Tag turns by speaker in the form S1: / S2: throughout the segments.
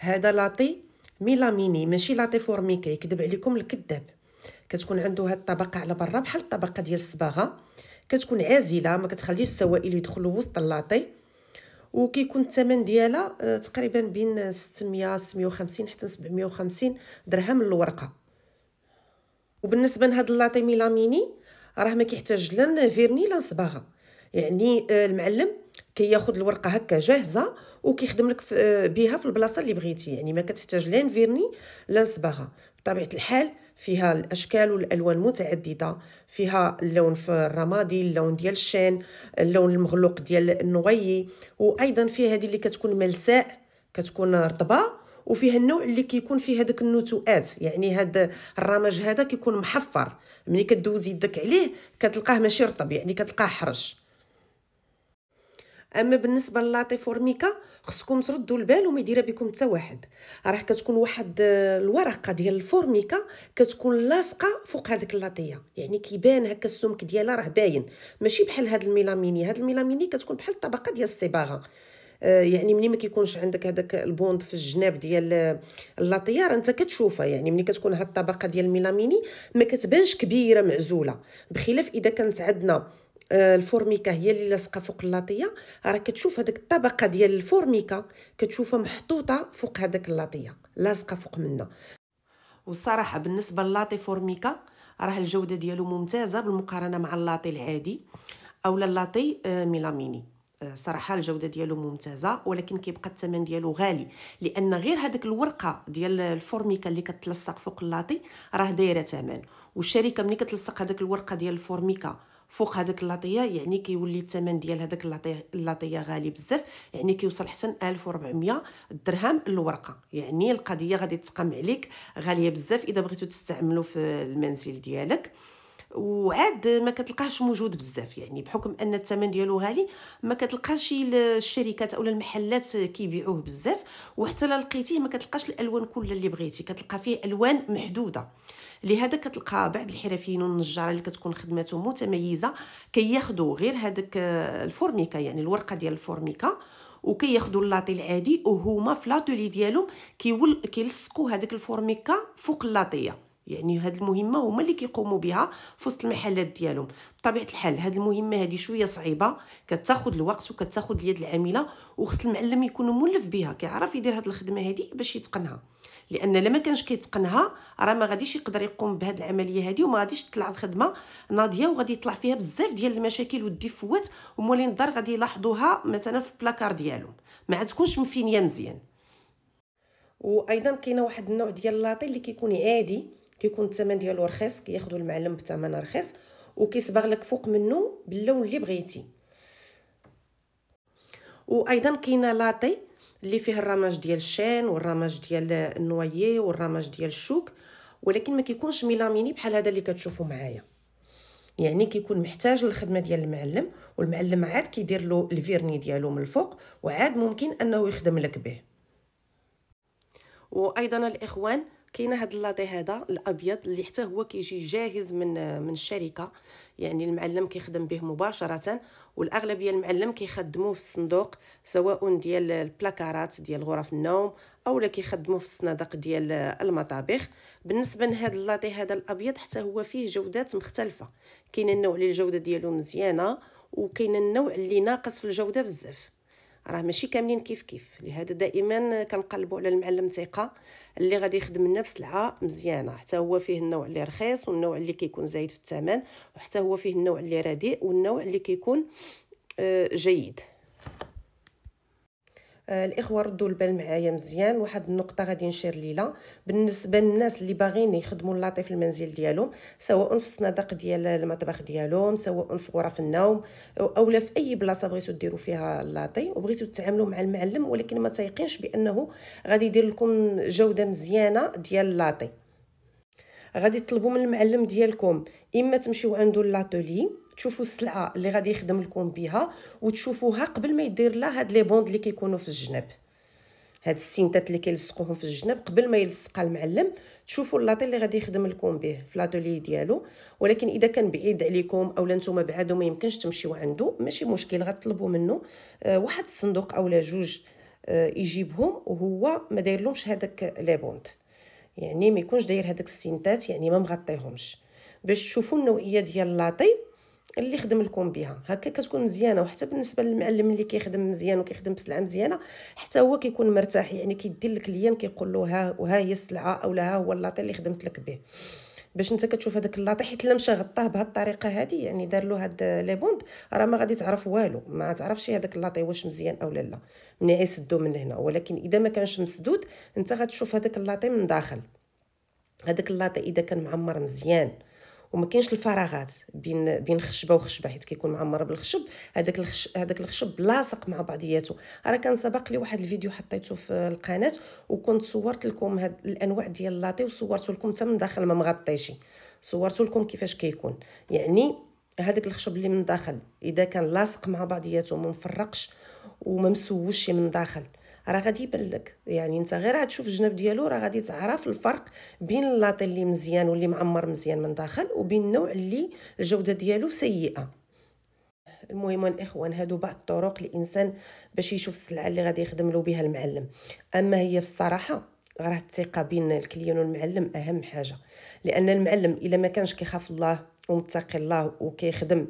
S1: هذا لاطي ميلاميني ماشي لاطي فورميكي يكذب عليكم الكذاب كتكون عنده هاد الطبقه على برا بحال الطبقه ديال الصباغه كتكون عازله ما كتخليش السوائل يدخلوا وسط اللاطي وكيكون الثمن ديالها آه، تقريبا بين 600 650 حتى 750 درهم للورقه وبالنسبه لهاد اللاطي ميلاميني راه ما كيحتاج لا فيرني لا صباغه يعني آه، المعلم كياخذ كي الورقه هكا جاهزه وكيخدم لك بها في البلاصه اللي بغيتي يعني ما كتحتاج لا نفيرني لا صباغه بطبيعه الحال فيها الاشكال والالوان متعدده فيها اللون في الرمادي اللون ديال الشان اللون المغلوق ديال النويي وايضا فيها هذه اللي كتكون ملساء كتكون رطبه وفيها النوع اللي كيكون فيه هذاك النتوءات يعني هذا الرمج هذا كيكون محفر ملي كدوز يدك عليه كتلقاه ماشي رطب يعني كتلقاه حرش اما بالنسبه للاطي فورميكا خصكم تردوا البال وما يديرها بكم حتى واحد راه كتكون واحد آه، الورقه ديال الفورميكا كتكون لاصقه فوق هذيك اللاطيه يعني كيبان هكا السمك ديالها راه باين ماشي بحال هاد الميلاميني هاد الميلاميني كتكون بحال الطبقه ديال الصباغه آه، يعني ملي ما كيكونش عندك هذاك البوند في الجناب ديال آه، راه انت كتشوفها يعني ملي كتكون هاد الطبقه ديال الميلاميني ما كتبانش كبيره معزوله بخلاف اذا كانت عندنا آه، الفورميكا هي اللي لاصقه فوق اللاطيه راه كتشوف هذيك الطبقه ديال الفورميكا كتشوفها محطوطه فوق هذاك اللاطيه لاصقه فوق منها والصراحه بالنسبه للاطي فورميكا راه الجوده ديالو ممتازه بالمقارنه مع اللاطي العادي اولا اللاطي آه، ميلاميني آه، صراحه الجوده ديالو ممتازه ولكن كيبقى الثمن ديالو غالي لان غير هذاك الورقه ديال الفورميكا اللي كتلصق فوق اللاطي راه دايره ثمن والشركه ملي كتلصق هذاك الورقه ديال الفورميكا فوق هذاك اللاطيه يعني كيولي الثمن ديال هذاك اللاطيه غالي بزاف يعني كيوصل حسن 1400 درهم الورقه يعني القضيه غادي تقام عليك غاليه بزاف اذا بغيتو تستعملو في المنزل ديالك وعاد ما كتلقاهش موجود بزاف يعني بحكم ان الثمن ديالو غالي ما كتلقاش الشركات او المحلات كيبيعوه بزاف وحتى لا لقيتيه ما كتلقاش الالوان كلها اللي بغيتي كتلقى فيه الوان محدوده لهذا كتلقى بعض الحرفيين والنجار اللي كتكون خدمتهم متميزه كياخذوا غير هذاك الفورميكا يعني الورقه ديال الفورميكا وكياخذوا اللاطي العادي وهما في لاطولي ديالهم كيلصقوا هذاك الفورميكا فوق اللاطيه يعني هاد المهمه هما اللي كيقوموا بها في وسط المحلات ديالهم بطبيعه الحال هاد المهمه هادي شويه صعيبه كتاخذ الوقت وكتاخذ اليد العامله وخص المعلم يكون مولف بها كيعرف يدير هاد الخدمه هادي باش يتقنها لان لما كانش كيتقنها راه ما غاديش يقدر يقوم بهاد العمليه هادي وما غاديش تطلع الخدمه ناضيه وغادي يطلع فيها بزاف ديال المشاكل والديفوات ومولين الدار غادي يلاحظوها مثلا في بلاكار ديالهم ما عاد تكونش مفينيه مزيان وايضا كاينه واحد النوع ديال اللاطي اللي كيكون عادي كيكون الثمن ديالو رخيص كياخذوا المعلم بثمن رخيص وكيصبغ لك فوق منه باللون اللي بغيتي وايضا كاينه لاطي اللي فيه الرماج ديال الشان والرماج ديال النوايي والرماج ديال الشوك ولكن ما كيكونش ميلاميني بحال هذا اللي كتشوفوا معايا يعني كيكون محتاج للخدمه ديال المعلم والمعلم عاد كيدير له الفيرني ديالو من الفوق وعاد ممكن انه يخدم لك به وايضا الاخوان كاينه هذا اللاطي هذا الابيض اللي حتى هو كيجي جاهز من من الشركه يعني المعلم كيخدم به مباشره والاغلبيه المعلم كيخدموه في الصندوق سواء ديال البلاكارات ديال غرف النوم اولا كيخدموه في الصنادق ديال المطابخ بالنسبه لهذا اللاطي هذا الابيض حتى هو فيه جودات مختلفه كاين النوع اللي الجوده ديالو مزيانه وكاين النوع اللي ناقص في الجوده بزاف راه ماشي كاملين كيف كيف لهذا دائما كنقلبوا على المعلم ثقه اللي غادي يخدم لنا بسلعه مزيانه حتى هو فيه النوع اللي رخيص والنوع اللي كيكون زايد في الثمن وحتى هو فيه النوع اللي رديء والنوع اللي كيكون آه، جيد آه، الاخوه ردوا البال معايا مزيان واحد النقطه غادي نشير ليله بالنسبه للناس اللي باغيين يخدموا اللاطي في المنزل ديالهم سواء في الصنادق ديال المطبخ ديالهم سواء في غرف النوم او لا في اي بلاصه بغيتو ديروا فيها اللاطي وبغيتو تتعاملوا مع المعلم ولكن ما تيقينش بانه غادي يدير لكم جوده مزيانه ديال اللاطي غادي تطلبوا من المعلم ديالكم اما تمشيو عنده لاتولي تشوفوا السلعه اللي غادي يخدم لكم بها وتشوفوها قبل ما يدير لها هاد لي بوند اللي كيكونوا في الجنب هاد السينتات اللي كيلصقوهم في الجنب قبل ما يلصقها المعلم تشوفوا اللاطي اللي غادي يخدم لكم به في لاتولي ديالو ولكن اذا كان بعيد عليكم اولا نتوما بعاد وما يمكنش تمشيو عنده ماشي مشكل غتطلبوا منه آه، واحد الصندوق اولا جوج آه، يجيبهم وهو ما دايرلهمش هذاك لي بوند يعني ما يكونش داير هذاك السينتات يعني ما مغطيهمش باش تشوفوا النوعيه ديال اللاطي اللي خدم لكم بها هكا كتكون مزيانه وحتى بالنسبه للمعلم اللي كيخدم مزيان وكيخدم بسلعه مزيانه حتى هو كيكون مرتاح يعني كيدي للكليان كيقول له ها وها هي السلعه اولا ها هو اللاطي اللي خدمت لك به باش انت كتشوف هذاك اللاطي حيت الا مشى غطاه بهاد الطريقه هادي يعني دار له هاد لي بوند راه ما غادي تعرف والو ما تعرفش هذاك اللاطي واش مزيان اولا لا ملي غيسدو من هنا ولكن اذا ما كانش مسدود انت غتشوف هذاك اللاطي من داخل هذاك اللاطي اذا كان معمر مزيان وما كاينش الفراغات بين بين خشبه وخشبه حيت كيكون معمر بالخشب هذاك الخشب هذاك الخشب لاصق مع بعضياته راه كان سبق لي واحد الفيديو حطيته في القناه وكنت صورت لكم هاد الانواع ديال اللاطي وصورت لكم حتى من داخل ما مغطيش صورت لكم كيفاش كيكون يعني هذاك الخشب اللي من داخل اذا كان لاصق مع بعضياته ما مفرقش وما مسوش من داخل راه غادي يبان لك يعني انت غير غتشوف الجناب ديالو راه غادي تعرف الفرق بين اللاطي اللي مزيان واللي معمر مزيان من داخل وبين النوع اللي الجوده ديالو سيئه المهم الاخوان هادو بعض الطرق الانسان باش يشوف السلعه اللي غادي يخدم له بها المعلم اما هي في الصراحه راه الثقه بين الكليون والمعلم اهم حاجه لان المعلم الا ما كانش كيخاف الله ومتقي الله وكيخدم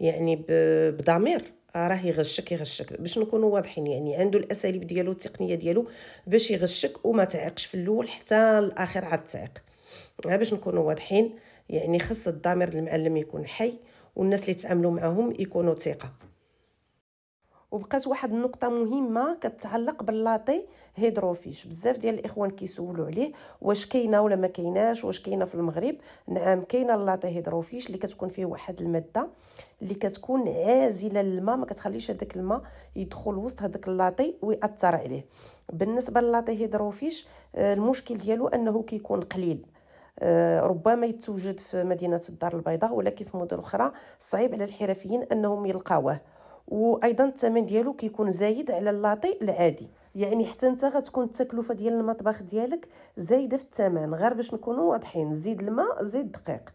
S1: يعني بضمير راه يغشك يغشك باش نكونوا واضحين يعني عنده الاساليب ديالو التقنيه ديالو باش يغشك وما تعيقش في الاول حتى الاخر عاد تعيق باش نكونوا واضحين يعني خص الضمير المعلم يكون حي والناس اللي تعاملوا معاهم يكونوا ثقه وبقات واحد النقطه مهمه كتعلق باللاطي هيدروفيش بزاف ديال الاخوان كيسولوا عليه واش كاينه ولا ما كايناش واش كاينه في المغرب نعم كاينه اللاطي هيدروفيش اللي كتكون فيه واحد الماده اللي كتكون عازله للماء ما كتخليش هذاك الماء يدخل وسط هذاك اللاطي ويأثر عليه بالنسبه للاطي هيدروفيش آه، المشكل ديالو انه كيكون قليل آه، ربما يتوجد في مدينه الدار البيضاء ولكن في مدن اخرى صعيب على الحرفيين انهم يلقاوه وايضا الثمن ديالو كيكون زايد على اللاطي العادي يعني حتى انت غتكون التكلفه ديال المطبخ ديالك زايده في الثمن غير باش نكونوا واضحين زيد الماء زيد الدقيق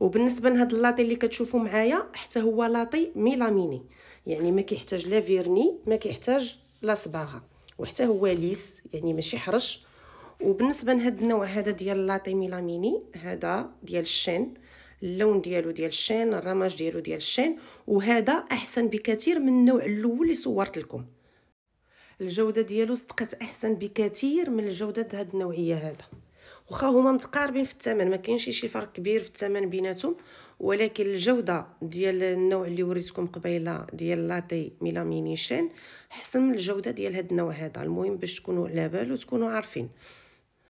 S1: وبالنسبه لهذا اللاطي اللي كتشوفوا معايا حتى هو لاطي ميلاميني يعني ما كيحتاج لا فيرني ما كيحتاج لا صباغه وحتى هو ليس يعني ماشي حرش وبالنسبه لهذا النوع هذا ديال لاطي ميلاميني هذا ديال الشين اللون ديالو ديال الشين الرمج ديالو ديال الشين وهذا احسن بكثير من النوع الاول اللي صورت لكم الجوده ديالو صدقت احسن بكثير من الجوده هاد النوعيه هذا واخا هما متقاربين في الثمن ما كاينش شي فرق كبير في الثمن بيناتهم ولكن الجوده ديال النوع اللي وريتكم قبيله ديال لاتي ميلامينيشن احسن من الجوده ديال هاد النوع هذا المهم باش تكونوا على بال وتكونوا عارفين